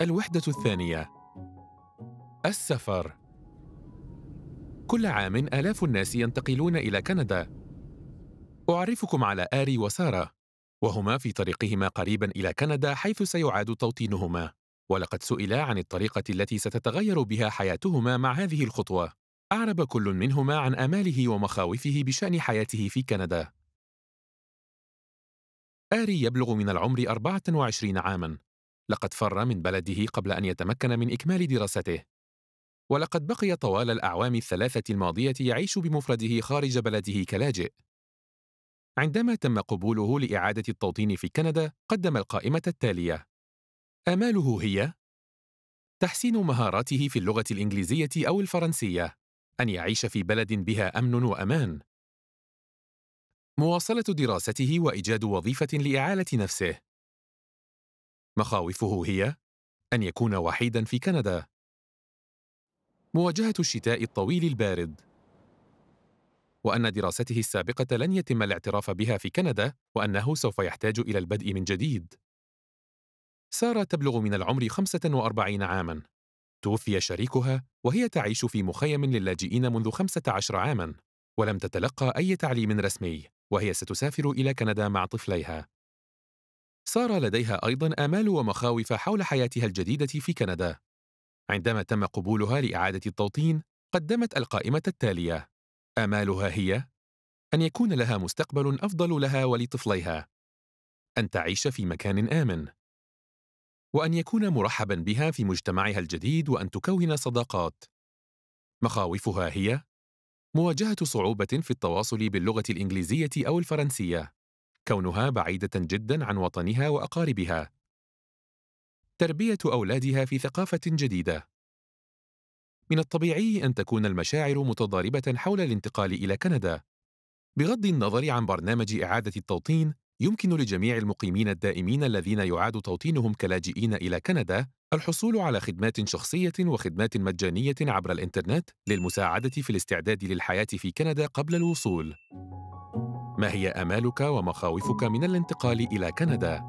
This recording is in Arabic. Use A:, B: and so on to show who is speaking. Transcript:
A: الوحدة الثانية السفر كل عام آلاف الناس ينتقلون إلى كندا أعرفكم على آري وسارة وهما في طريقهما قريبا إلى كندا حيث سيعاد توطينهما ولقد سئلا عن الطريقة التي ستتغير بها حياتهما مع هذه الخطوة أعرب كل منهما عن آماله ومخاوفه بشأن حياته في كندا آري يبلغ من العمر 24 عاماً لقد فر من بلده قبل أن يتمكن من إكمال دراسته ولقد بقي طوال الأعوام الثلاثة الماضية يعيش بمفرده خارج بلده كلاجئ عندما تم قبوله لإعادة التوطين في كندا قدم القائمة التالية آماله هي تحسين مهاراته في اللغة الإنجليزية أو الفرنسية أن يعيش في بلد بها أمن وأمان مواصلة دراسته وإيجاد وظيفة لإعالة نفسه مخاوفه هي أن يكون وحيدا في كندا. مواجهة الشتاء الطويل البارد وأن دراسته السابقة لن يتم الاعتراف بها في كندا وأنه سوف يحتاج إلى البدء من جديد. سارة تبلغ من العمر 45 عاماً. توفي شريكها وهي تعيش في مخيم للاجئين منذ 15 عاماً، ولم تتلقى أي تعليم رسمي، وهي ستسافر إلى كندا مع طفليها. صار لديها أيضا آمال ومخاوف حول حياتها الجديدة في كندا. عندما تم قبولها لإعادة التوطين، قدمت القائمة التالية: آمالها هي أن يكون لها مستقبل أفضل لها ولطفليها، أن تعيش في مكان آمن، وأن يكون مرحبا بها في مجتمعها الجديد وأن تكون صداقات. مخاوفها هي مواجهة صعوبة في التواصل باللغة الإنجليزية أو الفرنسية، كونها بعيدة جدا عن وطنها وأقاربها. تربية أولادها في ثقافة جديدة. من الطبيعي أن تكون المشاعر متضاربة حول الانتقال إلى كندا. بغض النظر عن برنامج إعادة التوطين، يمكن لجميع المقيمين الدائمين الذين يعاد توطينهم كلاجئين إلى كندا الحصول على خدمات شخصية وخدمات مجانية عبر الإنترنت للمساعدة في الاستعداد للحياة في كندا قبل الوصول. ما هي امالك ومخاوفك من الانتقال الى كندا